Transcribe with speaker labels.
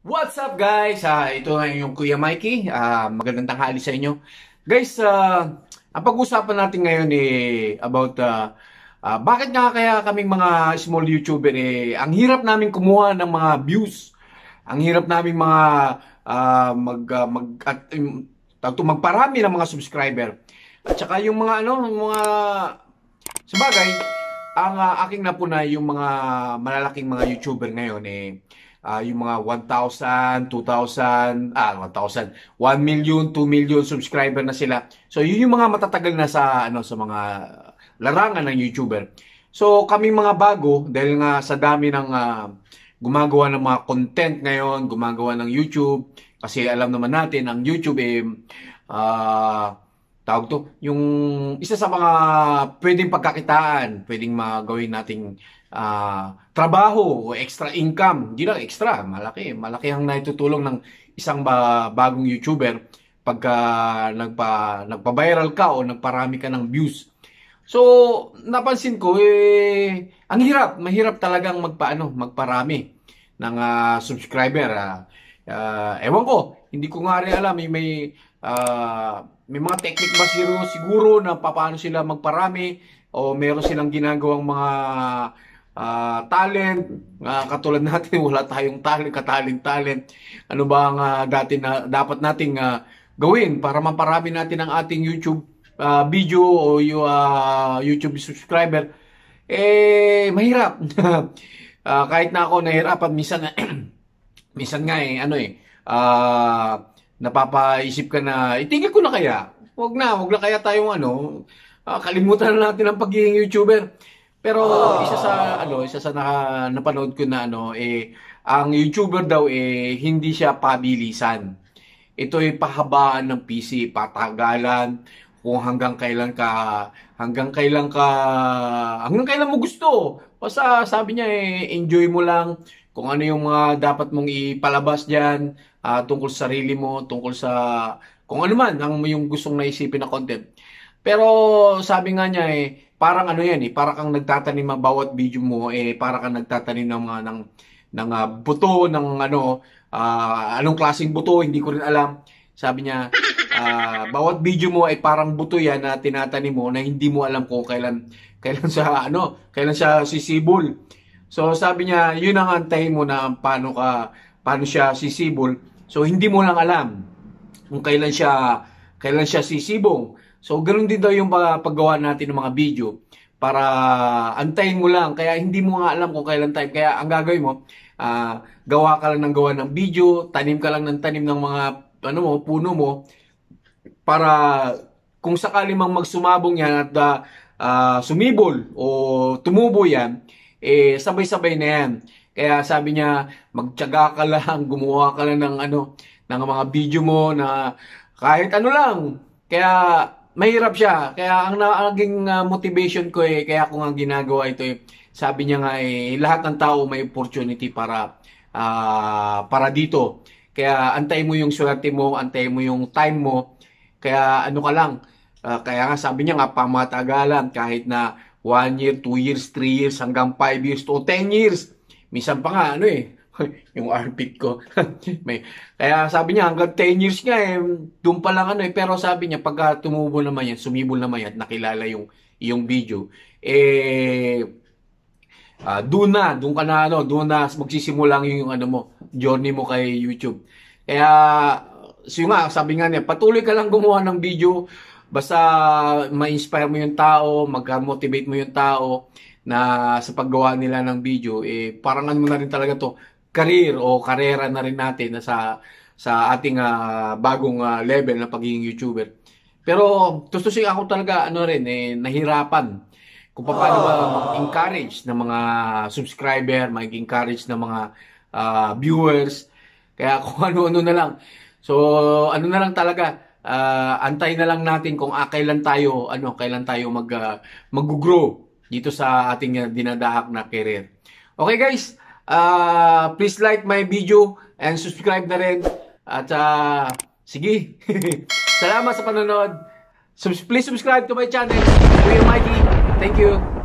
Speaker 1: What's up guys? Uh, ito na yung Kuya Mikey. Uh, magandang tanghali sa inyo. Guys, uh, ang pag-usapan natin ngayon eh, about uh, uh, bakit nga kaya kaming mga small YouTuber eh, ang hirap namin kumuha ng mga views. Ang hirap namin mga uh, mag, uh, mag at, um, magparami ng mga subscriber. At saka yung mga ano, mga sabagay, ang uh, aking napunay yung mga malalaking mga YouTuber ngayon eh uh, yung mga 1,000, 2,000, ah 1,000, 1 million, 2 million subscriber na sila. So yun yung mga matatagal na sa ano sa mga larangan ng YouTuber. So kami mga bago dahil nga sa dami ng uh, gumagawa ng mga content ngayon, gumagawa ng YouTube kasi alam naman natin ang YouTube eh uh, tawag to, yung isa sa mga pwedeng pagkakitaan, pwedeng magawin nating uh, trabaho o extra income. Hindi lang extra, malaki. Malaki ang naitutulong ng isang ba- bagong YouTuber pagka nagpa, nagpa-viral ka o nagparami ka ng views. So, napansin ko, eh, ang hirap. Mahirap talagang magpaano, magparami ng uh, subscriber. Uh, Uh, ewan ko, hindi ko nga rin alam. May, may, uh, may mga technique ba siguro, siguro na paano sila magparami o meron silang ginagawang mga uh, talent. Uh, katulad natin, wala tayong talent, katalent-talent. Ano ba ang uh, dati na, dapat nating uh, gawin para maparami natin ang ating YouTube uh, video o yung uh, YouTube subscriber? Eh, mahirap. uh, kahit na ako nahirap nahirapan, minsan minsan nga eh, ano eh, uh, napapaisip ka na, itigil eh, ko na kaya. Huwag na, huwag na kaya tayong ano, uh, kalimutan na natin ang pagiging YouTuber. Pero oh. isa sa ano, isa sa na, napanood ko na ano eh ang YouTuber daw eh hindi siya pabilisan. Ito ay pahabaan ng PC, patagalan kung hanggang kailan ka hanggang kailan ka hanggang kailan mo gusto. Basta sabi niya eh enjoy mo lang kung ano yung mga dapat mong ipalabas dyan uh, tungkol sa sarili mo, tungkol sa kung ano man ang yung gustong naisipin na content. Pero sabi nga niya eh, parang ano yan eh, parang kang nagtatanim ng bawat video mo eh, parang kang nagtatanim ng mga ng ng uh, buto ng ano uh, anong klaseng buto hindi ko rin alam sabi niya uh, bawat video mo ay parang buto yan na tinatanim mo na hindi mo alam kung kailan kailan sa ano kailan siya sisibol So sabi niya, yun ang antayin mo na paano ka paano siya sisibol. So hindi mo lang alam kung kailan siya kailan siya sisibong. So ganoon din daw yung paggawa natin ng mga video para antayin mo lang kaya hindi mo nga alam kung kailan time kaya ang gagawin mo uh, gawa ka lang ng gawa ng video tanim ka lang ng tanim ng mga ano mo puno mo para kung sakali mang magsumabong yan at uh, uh, sumibol o tumubo yan eh, sabay-sabay na yan. Kaya sabi niya, magtiyaga ka lang, gumawa ka lang ng, ano, ng mga video mo na kahit ano lang. Kaya mahirap siya. Kaya ang naging ah, motivation ko eh, kaya ko nga ginagawa ito eh, sabi niya nga eh, lahat ng tao may opportunity para uh, para dito. Kaya antay mo yung swerte mo, antay mo yung time mo. Kaya ano ka lang, uh, kaya nga sabi niya nga pamatagalan kahit na 1 year, 2 years, 3 years, hanggang 5 years to 10 years. Misan pa nga, ano eh, yung armpit ko. May, kaya sabi niya, hanggang 10 years nga eh, doon pa lang ano eh. Pero sabi niya, pagka tumubo naman yan, sumibol naman yan, nakilala yung, yung video, eh, uh, ah, doon na, doon ka na ano, doon na magsisimula yung, yung ano mo, journey mo kay YouTube. Kaya, so nga, sabi nga niya, patuloy ka lang gumawa ng video, Basta ma-inspire mo yung tao, mag-motivate mo yung tao na sa paggawa nila ng video, eh, parang ano na rin talaga to, career o karera na rin natin na sa, sa ating uh, bagong uh, level na pagiging YouTuber. Pero tustusin ako talaga ano rin, eh, nahirapan kung paano ba ah. mag-encourage ng mga subscriber, mag-encourage ng mga uh, viewers. Kaya kung ano-ano na lang. So, ano na lang talaga, uh, ah, antay na lang natin kung ah, kailan tayo ano kailan tayo mag uh, mag-grow dito sa ating uh, dinadahak na career. Okay guys, uh, please like my video and subscribe na rin at uh, sige. Salamat sa panonood. please subscribe to my channel. Kuya mighty. Thank you.